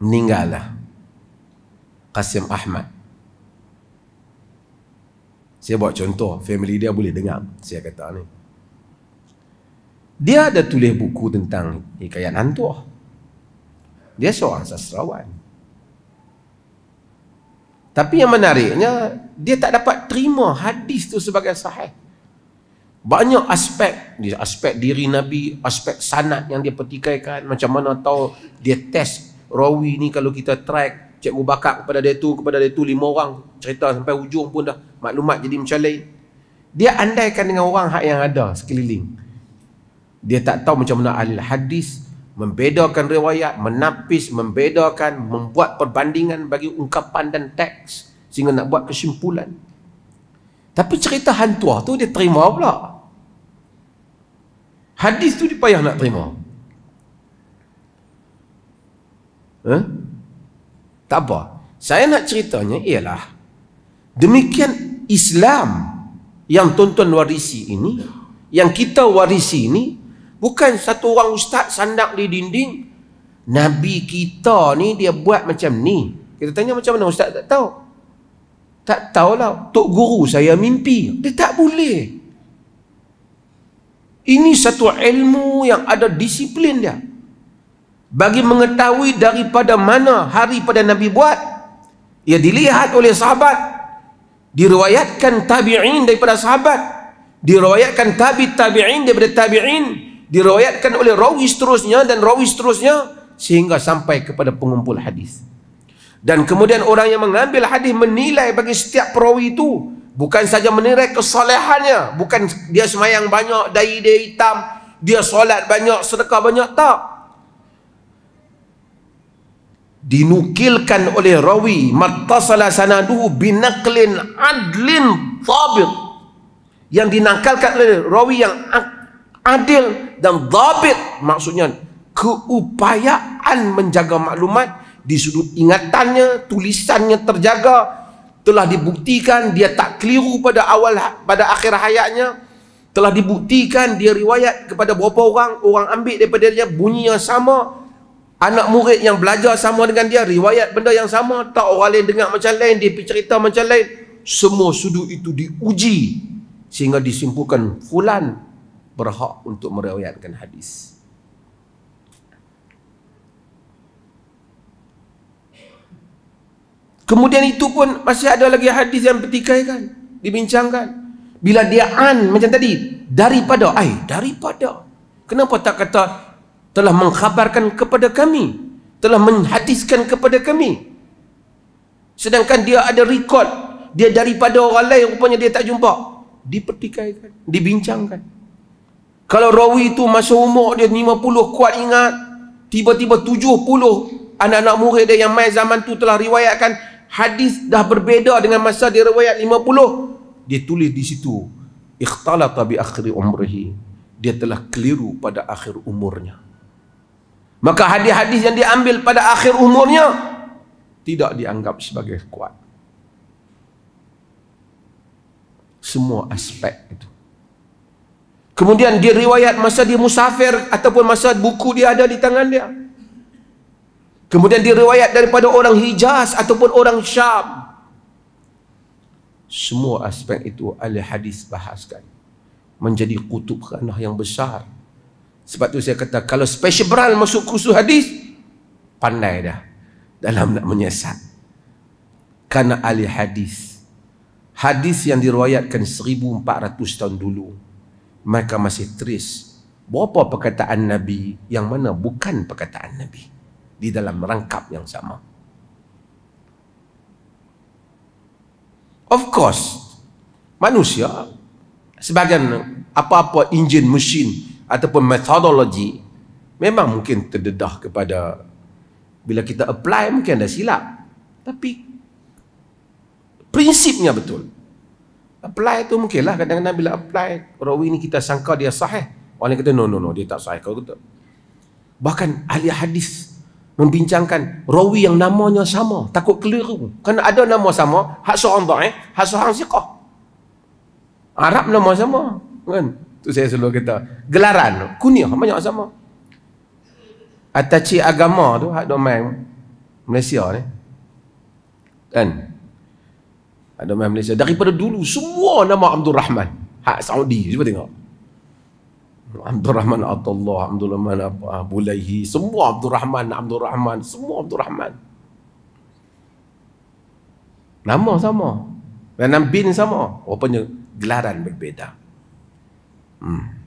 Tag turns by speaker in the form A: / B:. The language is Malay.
A: meninggallah Qasim Ahmad saya buat contoh family dia boleh dengar saya kata ni dia ada tulis buku tentang hikayat hantu dia seorang sastrawan tapi yang menariknya dia tak dapat terima hadis tu sebagai sahih banyak aspek aspek diri Nabi aspek sanat yang dia petikaikan macam mana tahu dia test rawi ni kalau kita track cikgu bakat kepada dia tu kepada dia tu lima orang cerita sampai hujung pun dah maklumat jadi macam lain dia andaikan dengan orang hak yang ada sekeliling dia tak tahu macam mana ahli hadis membedakan riwayat menapis membedakan membuat perbandingan bagi ungkapan dan teks sehingga nak buat kesimpulan tapi cerita hantu tu dia terima pula hadis tu dia payah nak terima Eh? Tak apa. Saya nak ceritanya ialah demikian Islam yang tuan-tuan warisi ini, yang kita warisi ini bukan satu orang ustaz sandak di dinding Nabi kita ni dia buat macam ni. Kita tanya macam mana ustaz tak tahu. Tak tahulah. Tok guru saya mimpi. Dia tak boleh. Ini satu ilmu yang ada disiplin dia bagi mengetahui daripada mana hari pada Nabi buat ia dilihat oleh sahabat diriwayatkan tabi'in daripada sahabat diriwayatkan tabi tabi'in daripada tabi'in diriwayatkan oleh rawi seterusnya dan rawi seterusnya sehingga sampai kepada pengumpul hadis dan kemudian orang yang mengambil hadis menilai bagi setiap perawi itu bukan saja menilai kesalehannya bukan dia semayang banyak dai dia hitam dia solat banyak sedekah banyak tak dinukilkan oleh rawi matasala sanaduhu binaklin adlin thabit yang dinakalkan oleh rawi yang adil dan thabit maksudnya keupayaan menjaga maklumat di sudut ingatannya tulisannya terjaga telah dibuktikan dia tak keliru pada awal ha-, pada akhir hayatnya telah dibuktikan dia riwayat kepada beberapa orang orang ambil daripada dia bunyi yang sama anak murid yang belajar sama dengan dia riwayat benda yang sama tak orang lain dengar macam lain dia pergi cerita macam lain semua sudut itu diuji sehingga disimpulkan fulan berhak untuk meriwayatkan hadis kemudian itu pun masih ada lagi hadis yang bertikai kan, dibincangkan bila dia an macam tadi daripada ai eh, daripada kenapa tak kata telah mengkhabarkan kepada kami telah menghadiskan kepada kami sedangkan dia ada rekod dia daripada orang lain rupanya dia tak jumpa dipertikaikan dibincangkan kalau rawi itu masa umur dia 50 kuat ingat tiba-tiba 70 anak-anak murid dia yang mai zaman tu telah riwayatkan hadis dah berbeza dengan masa dia riwayat 50 dia tulis di situ ikhtalata bi akhir umrihi dia telah keliru pada akhir umurnya maka hadis-hadis yang diambil pada akhir umurnya tidak dianggap sebagai kuat semua aspek itu kemudian dia riwayat masa dia musafir ataupun masa buku dia ada di tangan dia kemudian dia riwayat daripada orang Hijaz ataupun orang Syam semua aspek itu al-hadis bahaskan menjadi kutub kanah yang besar sebab tu saya kata kalau special brand masuk kursus hadis pandai dah dalam nak menyesat. Karena ahli hadis hadis yang diriwayatkan 1400 tahun dulu mereka masih trace berapa perkataan nabi yang mana bukan perkataan nabi di dalam rangkap yang sama. Of course manusia sebagian apa-apa enjin mesin ataupun methodology memang mungkin terdedah kepada bila kita apply mungkin ada silap tapi prinsipnya betul apply tu mungkinlah kadang-kadang bila apply rawi ni kita sangka dia sahih eh. orang kata no no no dia tak sahih eh. kau kata bahkan ahli hadis membincangkan rawi yang namanya sama takut keliru kerana ada nama sama hak seorang dhaif eh, hak seorang siqah Arab nama sama kan tu saya selalu kata gelaran kuniah banyak sama atachi agama tu hak dok main Malaysia ni kan hak dok main Malaysia daripada dulu semua nama Abdul Rahman hak Saudi cuba tengok Abdul Rahman Atallah Abdul Rahman apa Bulaihi semua Abdul Rahman Abdul Rahman semua Abdul Rahman nama sama dan bin sama rupanya gelaran berbeza. Mm.